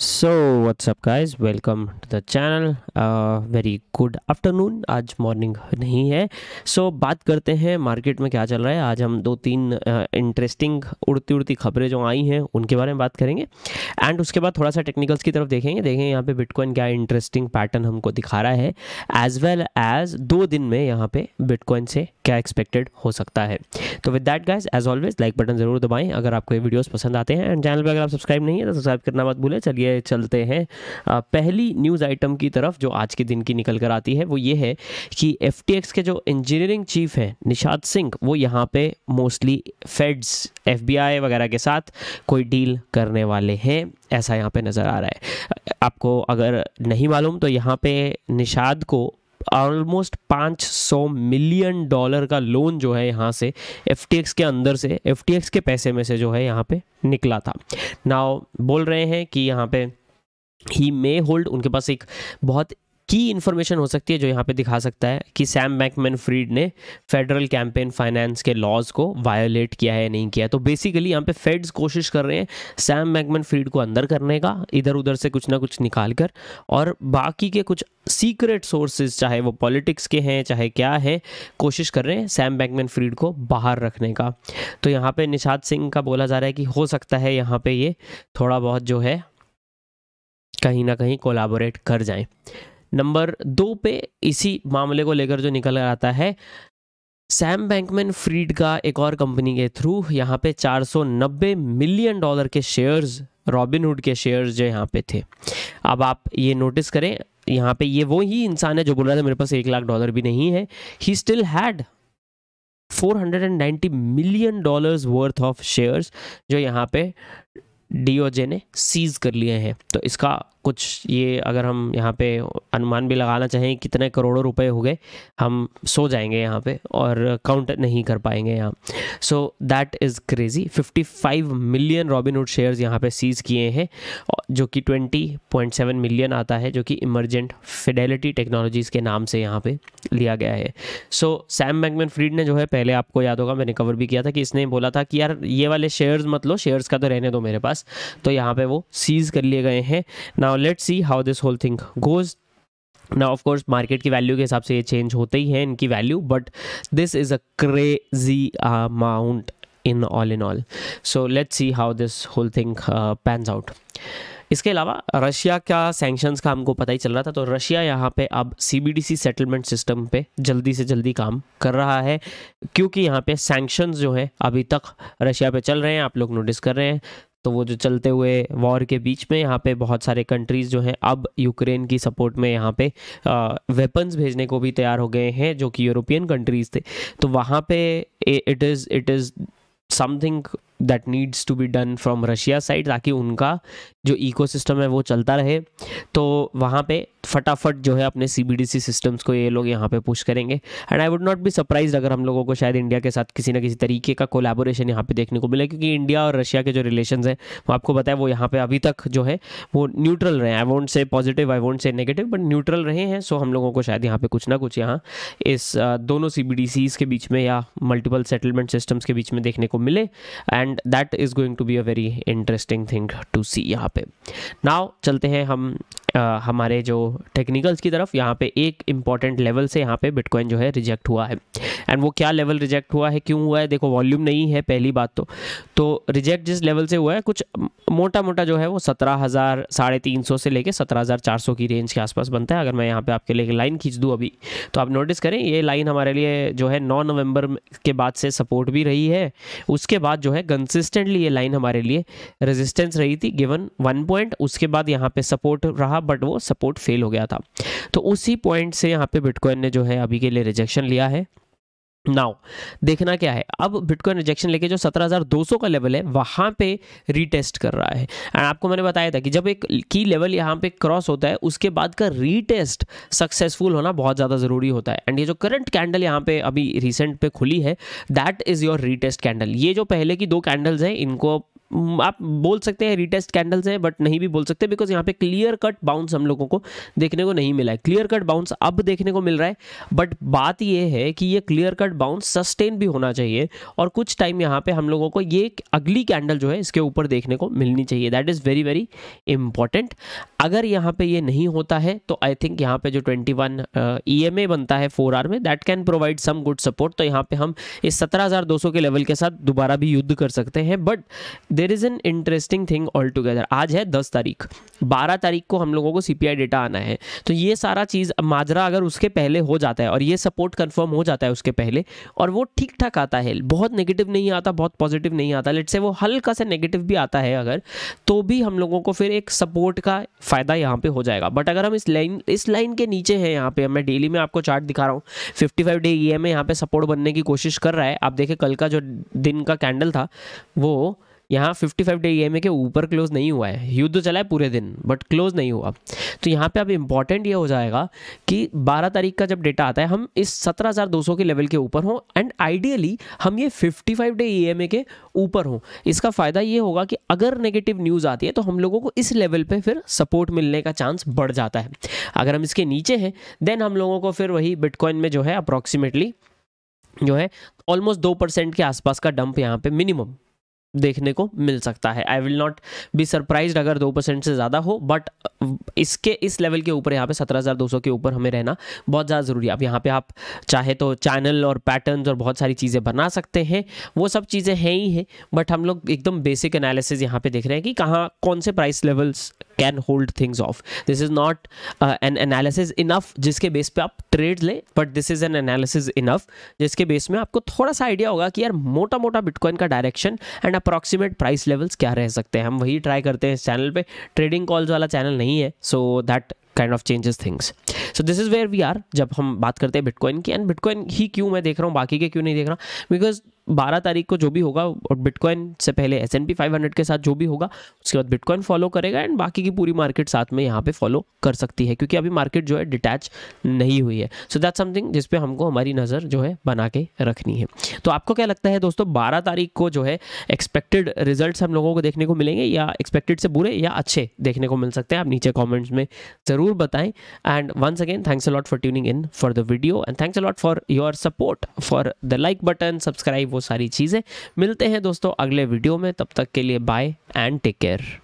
so what's up is welcome to the channel very good afternoon आज morning नहीं है सो so, बात करते हैं मार्केट में क्या चल रहा है आज हम दो तीन इंटरेस्टिंग uh, उड़ती उड़ती खबरें जो आई हैं उनके बारे में बात करेंगे एंड उसके बाद थोड़ा सा टेक्निकल्स की तरफ देखेंगे देखेंगे यहाँ पे बिटकॉइन क्या इंटरेस्टिंग पैटर्न हमको दिखा रहा है एज वेल एज दो दिन में यहाँ पे बिटकॉइन से क्या एक्सपेक्टेड हो सकता है तो with that guys as always like button जरूर दबाएं अगर आपको ये वीडियोज़ पसंद आते हैं एंड चैनल पर अगर आप सब्सक्राइब नहीं है तो सब्सक्राइब करना मत भूलें चलिए लिए चलते हैं पहली न्यूज़ आइटम की तरफ जो आज के दिन की निकल कर आती है वो ये है कि एफ के जो इंजीनियरिंग चीफ है निषाद सिंह वो यहाँ पे मोस्टली फेड्स एफ वगैरह के साथ कोई डील करने वाले हैं ऐसा यहाँ पे नज़र आ रहा है आपको अगर नहीं मालूम तो यहाँ पे निषाद को ऑलमोस्ट 500 मिलियन डॉलर का लोन जो है यहाँ से एफ के अंदर से एफ के पैसे में से जो है यहाँ पे निकला था नाव बोल रहे हैं कि यहाँ पे ही मे होल्ड उनके पास एक बहुत की इन्फॉर्मेशन हो सकती है जो यहाँ पे दिखा सकता है कि सैम बैकमैन फ्रीड ने फेडरल कैंपेन फाइनेंस के लॉज को वायोलेट किया है नहीं किया तो बेसिकली यहाँ पे फेड्स कोशिश कर रहे हैं सैम बैंकमैन फ्रीड को अंदर करने का इधर उधर से कुछ ना कुछ निकाल कर और बाकी के कुछ सीक्रेट सोर्सेज चाहे वो पॉलिटिक्स के हैं चाहे क्या है कोशिश कर रहे हैं सैम बैंकमैन फ्रीड को बाहर रखने का तो यहाँ पर निषाद सिंह का बोला जा रहा है कि हो सकता है यहाँ पर ये थोड़ा बहुत जो है कहीं ना कहीं कोलाबोरेट कर जाएं नंबर दो पे इसी मामले को लेकर जो निकल कर आता है सैम बैंकमैन फ्रीड का एक और कंपनी के थ्रू यहाँ पे 490 मिलियन डॉलर के शेयर्स रॉबिनहुड के शेयर्स जो यहाँ पे थे अब आप ये नोटिस करें यहाँ पे ये वो ही इंसान है जो बोल रहा था मेरे पास एक लाख डॉलर भी नहीं है he still had 490 million dollars worth of shares जो यहाँ पे डी ने सीज कर लिए हैं तो इसका कुछ ये अगर हम यहाँ पे अनुमान भी लगाना चाहें कितने करोड़ों रुपए हो गए हम सो जाएंगे यहाँ पे और काउंट नहीं कर पाएंगे यहाँ so that is crazy 55 million Robinhood shares यहाँ पे सीज किए हैं जो कि 20.7 मिलियन आता है जो कि इमरजेंट फिडेलिटी टेक्नोलॉजीज़ के नाम से यहाँ पे लिया गया है सो सैम मैगमैन फ्रीड ने जो है पहले आपको याद होगा मैंने कवर भी किया था कि इसने बोला था कि यार ये वाले शेयर्स मत लो शेयर्स का तो रहने दो मेरे पास तो यहाँ पे वो सीज़ कर लिए गए हैं now let's see how this whole thing goes ना ऑफ कोर्स मार्केट की वैल्यू के हिसाब से ये चेंज होते ही हैं इनकी value but this is a crazy amount in all in all so let's see how this whole thing pans out इसके अलावा रशिया का सैंक्शंस का हमको पता ही चल रहा था तो रशिया यहाँ पे अब सी सेटलमेंट सिस्टम पे जल्दी से जल्दी काम कर रहा है क्योंकि यहाँ पे सैंक्शंस जो है अभी तक रशिया पे चल रहे हैं आप लोग नोटिस कर रहे हैं तो वो जो चलते हुए वॉर के बीच में यहाँ पे बहुत सारे कंट्रीज़ जो हैं अब यूक्रेन की सपोर्ट में यहाँ पे वेपन्स भेजने को भी तैयार हो गए हैं जो कि यूरोपियन कंट्रीज़ थे तो वहाँ पे it is it is something that needs to be done from Russia side ताकि उनका जो इकोसिस्टम है वो चलता रहे तो वहाँ पे फटाफट जो है अपने सी सिस्टम्स को ये लोग यहाँ पे पुश करेंगे and I would not be surprise अगर हम लोगों को शायद इंडिया के साथ किसी ना किसी तरीके का कोलेबोरेशन यहाँ पे देखने को मिले क्योंकि इंडिया और रशिया के जो रिलेशन है वो आपको बताया वो यहाँ पे अभी तक जो है वो न्यूट्रल रहे आई वोट से पॉजिटिव आई वोट से नेगेटिव बट न्यूट्रल रहे हैं सो हम लोगों को शायद यहाँ पे कुछ ना कुछ यहाँ इस दोनों सी के बीच में या मल्टीपल सेटलमेंट सिस्टम्स के बीच में देखने को मिले and that is going to be a very interesting thing to see यहाँ पे नाव चलते हैं हम आ, हमारे जो टेक्निकल्स की तरफ यहाँ पे एक इम्पॉर्टेंट लेवल से यहाँ पे बिटकॉइन जो है रिजेक्ट हुआ है एंड वो क्या लेवल रिजेक्ट हुआ है क्यों हुआ है देखो वॉल्यूम नहीं है पहली बात तो तो रिजेक्ट जिस लेवल से हुआ है कुछ मोटा मोटा जो है वो सत्रह हज़ार साढ़े तीन सौ से लेके सत्रह हज़ार चार सौ की रेंज के आसपास बनता है अगर मैं यहाँ पे आपके लिए लाइन खींच दूँ अभी तो आप नोटिस करें ये लाइन हमारे लिए जो है नौ नवंबर के बाद से सपोर्ट भी रही है उसके बाद जो है कंसिस्टेंटली ये लाइन हमारे लिए रेजिस्टेंस रही थी गिवन वन पॉइंट उसके बाद यहाँ पे सपोर्ट रहा था बट वो सपोर्ट फेल हो गया था तो उसी पॉइंट से यहाँ पे बिटकॉइन ने जो है अभी के लिए रिजेक्शन लिया है नाउ देखना क्या है अब बिटकॉइन रिजेक्शन लेके जो 17,200 का लेवल है वहाँ पे रीटेस्ट कर रहा है एंड आपको मैंने बताया था कि जब एक की लेवल यहाँ पे क्रॉस होता है उसके बाद का रीटेस्ट सक्सेसफुल होना बहुत ज़्यादा ज़रूरी होता है एंड ये जो करंट कैंडल यहाँ पे अभी रिसेंट पे खुली है that is your retest candle ये जो पहले की दो कैंडल्स हैं इनको आप बोल सकते हैं रीटेस्ट कैंडल्स हैं बट नहीं भी बोल सकते बिकॉज यहाँ पे क्लियर कट बाउंस हम लोगों को देखने को नहीं मिला है क्लियर कट बाउंस अब देखने को मिल रहा है बट बात यह है कि ये क्लियर कट बाउंस सस्टेन भी होना चाहिए और कुछ टाइम यहाँ पे हम लोगों को ये अगली कैंडल जो है इसके ऊपर देखने को मिलनी चाहिए that is very very important अगर यहाँ पर ये नहीं होता है तो आई थिंक यहाँ पर जो twenty one E M A बनता है फोर आर में that can provide some good support तो यहाँ पर हम इस सत्रह हज़ार दो सौ के लेवल के साथ दोबारा भी युद्ध कर सकते हैं but there is an interesting thing all together आज है दस तारीख बारह तारीख को हम लोगों को सी डेटा आना है तो ये सारा चीज़ माजरा अगर उसके पहले हो जाता है और ये सपोर्ट कन्फर्म हो जाता है उसके पहले और वो ठीक ठाक आता है बहुत नेगेटिव नहीं आता बहुत पॉजिटिव नहीं आता लेट से वो हल्का सा नेगेटिव भी आता है अगर तो भी हम लोगों को फिर एक सपोर्ट का फ़ायदा यहाँ पे हो जाएगा बट अगर हम इस लाइन इस लाइन के नीचे हैं यहाँ पे मैं डेली में आपको चार्ट दिखा रहा हूँ fifty five day E M A पे सपोर्ट बनने की कोशिश कर रहा है आप देखें कल का जो दिन का कैंडल था वो यहाँ 55 डे ई के ऊपर क्लोज नहीं हुआ है युद्ध तो चला है पूरे दिन बट क्लोज नहीं हुआ तो यहाँ पे अब इम्पॉर्टेंट ये हो जाएगा कि 12 तारीख का जब डेटा आता है हम इस 17,200 के लेवल के ऊपर हों एंड आइडियली हम ये 55 डे ई के ऊपर हों इसका फ़ायदा ये होगा कि अगर नेगेटिव न्यूज़ आती है तो हम लोगों को इस लेवल पर फिर सपोर्ट मिलने का चांस बढ़ जाता है अगर हम इसके नीचे हैं देन हम लोगों को फिर वही बिटकॉइन में जो है अप्रॉक्सीमेटली जो है ऑलमोस्ट दो परसेंट के आसपास का डंप यहाँ पे मिनिमम देखने को मिल सकता है I will not be surprise अगर दो परसेंट से ज़्यादा हो बट इसके इस लेवल के ऊपर यहाँ पे सत्रह हज़ार दो सौ के ऊपर हमें रहना बहुत ज़्यादा ज़रूरी है अब यहाँ पे आप चाहे तो चैनल और पैटर्न्स और बहुत सारी चीज़ें बना सकते हैं वो सब चीज़ें हैं ही हैं बट हम लोग एकदम बेसिक एनालिसिस यहाँ पे देख रहे हैं कि कहाँ कौन से price levels can hold things off this is not an analysis enough जिसके बेस पे आप ट्रेड लें but this is an analysis enough जिसके बेस में आपको थोड़ा सा आइडिया होगा कि यार मोटा मोटा बिटकॉइन का direction and approximate price levels क्या रह सकते हैं हम वही ट्राई करते हैं इस चैनल पे ट्रेडिंग कॉल्स वाला चैनल नहीं है so that kind of changes things so this is where we are जब हम बात करते हैं बिटकॉइन की एंड बिटकॉइन ही क्यों मैं देख रहा हूँ बाकी के क्यों नहीं देख रहा बिकॉज बारह तारीख को जो भी होगा और बिटकॉइन से पहले S and P five hundred के साथ जो भी होगा उसके बाद बिटकॉइन फॉलो करेगा एंड बाकी की पूरी मार्केट साथ में यहाँ पे फॉलो कर सकती है क्योंकि अभी मार्केट जो है डिटैच नहीं हुई है सो दैट समथिंग जिसपे हमको हमारी नज़र जो है बना के रखनी है तो आपको क्या लगता है दोस्तों बारह तारीख को जो है एक्सपेक्टेड रिजल्ट हम लोगों को देखने को मिलेंगे या एक्सपेक्टेड से बुरे या अच्छे देखने को मिल सकते हैं आप नीचे कॉमेंट्स में ज़रूर ज़रूर बताएं and once again thanks a lot for tuning in for the video and thanks a lot for your support for the like button subscribe वो सारी चीज़ें मिलते हैं दोस्तों अगले वीडियो में तब तक के लिए बाय एंड टेक केयर